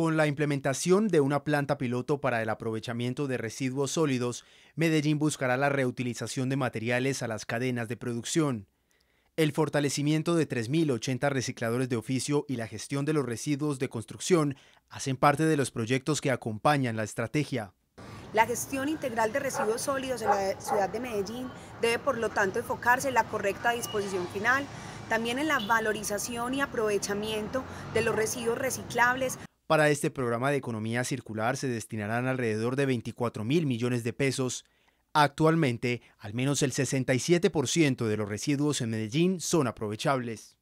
Con la implementación de una planta piloto para el aprovechamiento de residuos sólidos, Medellín buscará la reutilización de materiales a las cadenas de producción. El fortalecimiento de 3.080 recicladores de oficio y la gestión de los residuos de construcción hacen parte de los proyectos que acompañan la estrategia. La gestión integral de residuos sólidos en la ciudad de Medellín debe, por lo tanto, enfocarse en la correcta disposición final, también en la valorización y aprovechamiento de los residuos reciclables. Para este programa de economía circular se destinarán alrededor de 24 mil millones de pesos. Actualmente, al menos el 67% de los residuos en Medellín son aprovechables.